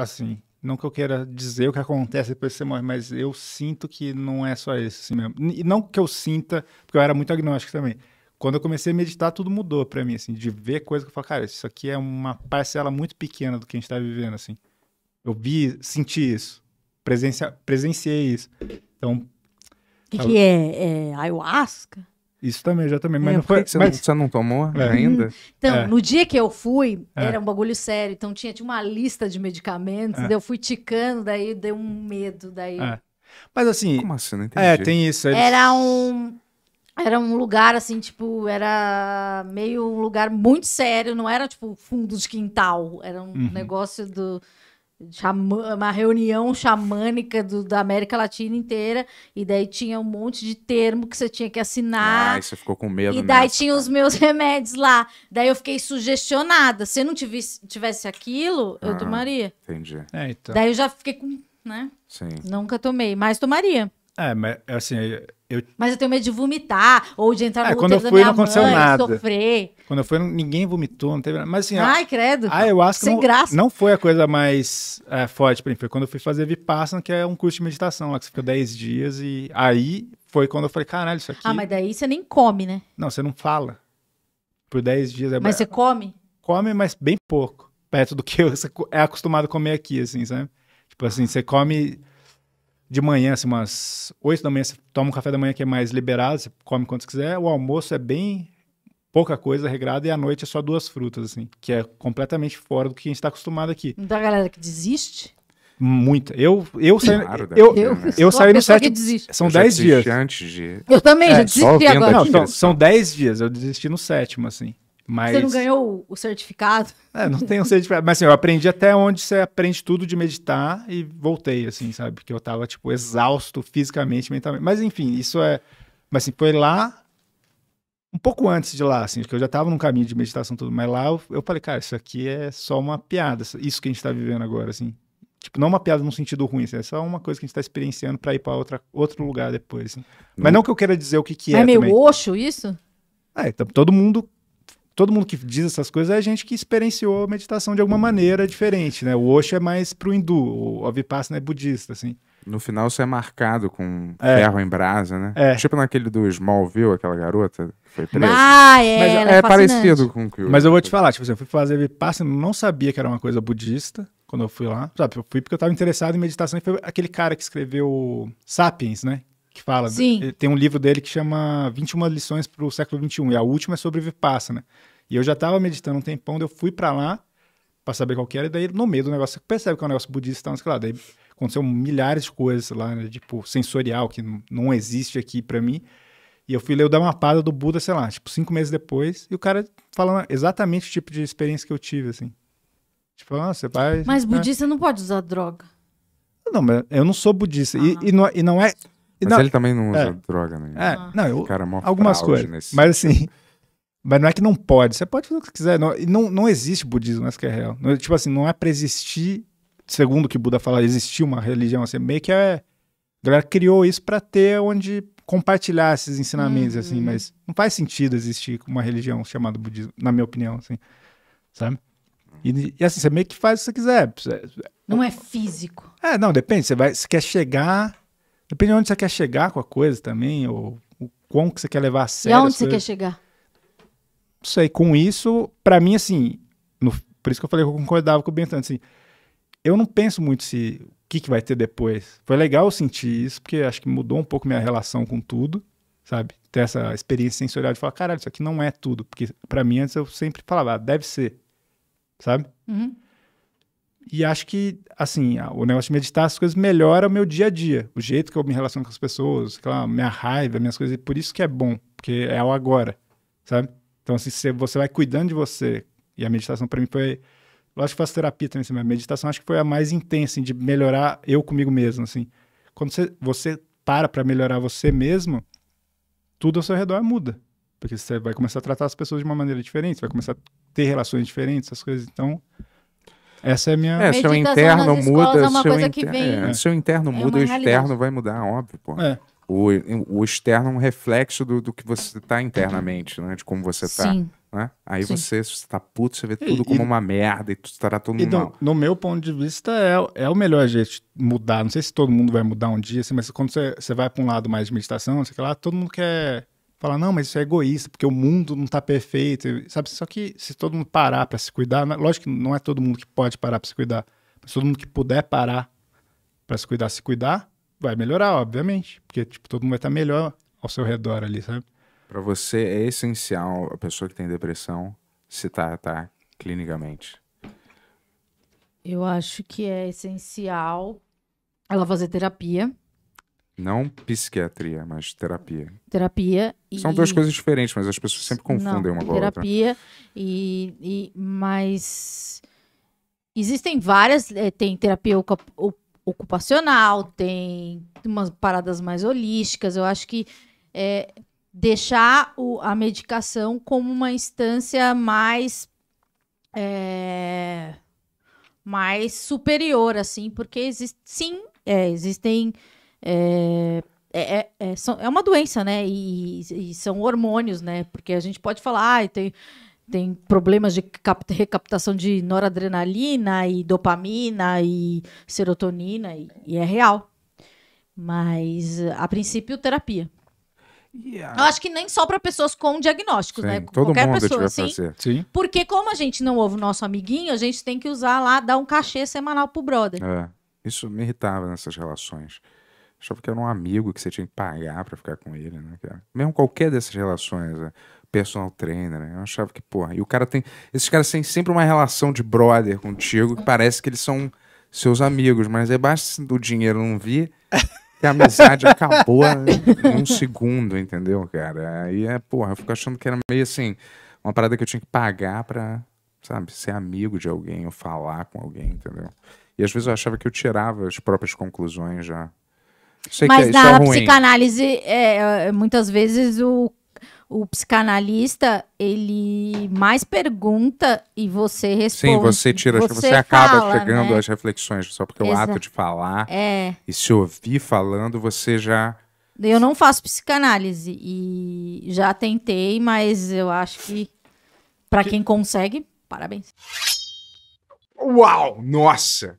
assim, não que eu queira dizer o que acontece depois que você morre, mas eu sinto que não é só isso assim mesmo. E não que eu sinta, porque eu era muito agnóstico também. Quando eu comecei a meditar, tudo mudou para mim, assim, de ver coisa que eu falo, cara, isso aqui é uma parcela muito pequena do que a gente tá vivendo, assim. Eu vi, senti isso, presencia, presenciei isso. Então... O que, que, é, é ayahuasca? Isso também, já também. Mas é, não foi. Você, mas... você não tomou é. ainda? Então, é. no dia que eu fui, é. era um bagulho sério. Então tinha, tinha uma lista de medicamentos, é. daí eu fui ticando, daí deu um medo, daí. É. Mas assim. Como assim? Não entendi. É, tem isso. Eles... Era um. Era um lugar assim, tipo, era meio um lugar muito sério, não era tipo fundo de quintal, era um uhum. negócio do Xamã, uma reunião xamânica do, da América Latina inteira, e daí tinha um monte de termo que você tinha que assinar. Ah, você ficou com medo. E daí tinha os meus remédios lá. Daí eu fiquei sugestionada. Se eu não tivesse, tivesse aquilo, ah, eu tomaria. Entendi. É, então. Daí eu já fiquei com. né? Sim. Nunca tomei, mas tomaria. É, mas assim, eu... Mas eu tenho medo de vomitar, ou de entrar é, no é, quando eu fui, da minha não aconteceu mãe, nada. sofrer. Quando eu fui, ninguém vomitou, não teve nada. Mas assim... Ai, credo. Ah, eu acho que não, não foi a coisa mais é, forte para mim. Foi quando eu fui fazer Vipassana, que é um curso de meditação lá, que você fica 10 dias. E aí foi quando eu falei, caralho, isso aqui... Ah, mas daí você nem come, né? Não, você não fala. Por 10 dias é... Mas você come? Come, mas bem pouco. Perto do que você é acostumado a comer aqui, assim, sabe? Tipo assim, você come de manhã, assim, umas 8 da manhã, você toma um café da manhã que é mais liberado, você come quando você quiser. O almoço é bem pouca coisa regrada e à noite é só duas frutas, assim, que é completamente fora do que a gente está acostumado aqui. Da galera que desiste? Muita. Eu, eu saí. Claro, eu, eu, né? eu saí no sete. São 10 dias. Antes de... Eu também, é, já desisti agora. Não, então, são 10 né? dias. Eu desisti no sétimo, assim. Mas... Você não ganhou o certificado? É, não tenho certificado. Mas assim, eu aprendi até onde você aprende tudo de meditar e voltei, assim, sabe? Porque eu tava, tipo, exausto fisicamente, mentalmente. Mas enfim, isso é. Mas assim, foi lá, um pouco antes de lá, assim, porque eu já tava num caminho de meditação tudo, mas lá eu, eu falei, cara, isso aqui é só uma piada, isso que a gente tá vivendo agora, assim. Tipo, não uma piada num sentido ruim, assim, é só uma coisa que a gente tá experienciando pra ir pra outra, outro lugar depois, assim. Mas não que eu queira dizer o que que é. é meio também. oxo isso? É, então, todo mundo todo mundo que diz essas coisas é gente que experienciou a meditação de alguma maneira diferente, né? O Osho é mais pro hindu, o Vipassana é budista, assim. No final você é marcado com é. ferro em brasa, né? É. Tipo naquele do Smallville, aquela garota que foi presa. Ah, é, Mas, é, é parecido com o que eu... Mas eu vou te falar, tipo assim, eu fui fazer Vipassana, não sabia que era uma coisa budista quando eu fui lá. Sabe, eu fui porque eu tava interessado em meditação e foi aquele cara que escreveu Sapiens, né? que fala. Sim. Eh, tem um livro dele que chama 21 lições para o século 21 e a última é sobre Vipassana. E eu já estava meditando um tempão, daí eu fui para lá para saber qual que era, e daí no meio do negócio você percebe que é um negócio budista, não sei lá, daí aconteceu milhares de coisas lá, né, tipo, sensorial, que não existe aqui para mim. E eu fui ler o Dhammapada do Buda, sei lá, tipo, cinco meses depois, e o cara falando exatamente o tipo de experiência que eu tive, assim. Tipo, ah, você vai... Mas né? budista não pode usar droga. Não, mas eu não sou budista. Ah. E, e, não, e não é, é mas não, ele também não usa é, droga, né? É, ah. não, eu, cara, é algumas coisas. Nesse... Mas assim, mas não é que não pode. Você pode fazer o que quiser. Não, não, não existe budismo, mas que é real. tipo assim, não é pra existir, segundo o que Buda fala, existir uma religião. Assim, meio que é. A galera criou isso para ter onde compartilhar esses ensinamentos, assim, uhum. assim, mas não faz sentido existir uma religião chamada budismo, na minha opinião, assim, sabe? E, e assim, você meio que faz o que você quiser. Não é físico. É, não, depende. Você, vai, você quer chegar Depende de onde você quer chegar com a coisa também, ou o quão que você quer levar a sério. E aonde você quer chegar? Não sei, com isso, para mim, assim, no, por isso que eu falei que eu concordava com o Bento, assim, eu não penso muito se o que, que vai ter depois. Foi legal sentir isso, porque acho que mudou um pouco minha relação com tudo, sabe? Ter essa experiência sensorial de falar, caralho, isso aqui não é tudo. Porque para mim antes eu sempre falava, ah, deve ser, sabe? Uhum. E acho que, assim, o negócio de meditar, as coisas melhora o meu dia a dia, o jeito que eu me relaciono com as pessoas, lá, minha raiva, minhas coisas. Por isso que é bom, porque é o agora, sabe? Então, assim, você vai cuidando de você. E a meditação, para mim, foi. Lógico que faço terapia também, assim, mas a meditação acho que foi a mais intensa, assim, de melhorar eu comigo mesmo, assim. Quando você, você para para melhorar você mesmo, tudo ao seu redor muda. Porque você vai começar a tratar as pessoas de uma maneira diferente, vai começar a ter relações diferentes, essas coisas. Então, essa é a minha. É, seu interno muda. Seu, é inter... vem... é, seu é interno é o externo vai mudar, óbvio, pô. É. O, o externo é um reflexo do, do que você tá internamente, né? De como você tá. Sim. Né? Aí Sim. você, se você tá puto, você vê tudo e, como e, uma merda e tu estará todo mundo. Então, no meu ponto de vista, é, é o melhor a gente mudar. Não sei se todo mundo vai mudar um dia, assim, mas quando você, você vai para um lado mais de meditação, sei lá, todo mundo quer falar, não, mas isso é egoísta, porque o mundo não está perfeito, sabe? Só que se todo mundo parar para se cuidar, né, lógico que não é todo mundo que pode parar para se cuidar, mas todo mundo que puder parar para se cuidar, se cuidar, vai melhorar, obviamente, porque tipo, todo mundo vai estar tá melhor ao seu redor ali, sabe? Para você é essencial a pessoa que tem depressão se tratar tá, clinicamente. Eu acho que é essencial ela fazer terapia não psiquiatria, mas terapia. Terapia e... São duas coisas diferentes, mas as pessoas sempre confundem Não, uma com a outra. Terapia e, e... Mas... Existem várias... É, tem terapia ocupacional, tem umas paradas mais holísticas. Eu acho que é, deixar o, a medicação como uma instância mais... É, mais superior, assim, porque existe, sim, é, existem é, é, é, é, é, uma doença, né? E, e, são hormônios, né? Porque a gente pode falar, ah, tem, tem problemas de capta, recaptação de noradrenalina e dopamina e serotonina, e, e, é real. Mas, a princípio, terapia. Yeah. Eu acho que nem só para pessoas com diagnósticos, né? Todo Qualquer mundo pessoa, assim. Fazer. Sim. Porque como a gente não ouve o nosso amiguinho, a gente tem que usar lá, dar um cachê semanal pro brother. É, isso me irritava nessas relações Achava que era um amigo que você tinha que pagar para ficar com ele, né, cara? Mesmo qualquer dessas relações, né? personal trainer, né? Eu achava que, porra, e o cara tem. Esses caras têm sempre uma relação de brother contigo que parece que eles são seus amigos, mas é basta do dinheiro não vir. que a amizade acabou em um segundo, entendeu, cara? Aí é, porra, eu fico achando que era meio assim, uma parada que eu tinha que pagar pra, sabe, ser amigo de alguém ou falar com alguém, entendeu? E às vezes eu achava que eu tirava as próprias conclusões já Sei Mas é, na é psicanálise, é, é, muitas vezes o, o psicanalista, ele mais pergunta e você responde. Sim, você tira, você, você acaba fala, pegando né? as reflexões, só porque é o ato de falar é. e se ouvir falando, você já... Eu não faço psicanálise e já tentei, mas eu acho que para quem consegue, parabéns. Uau, nossa!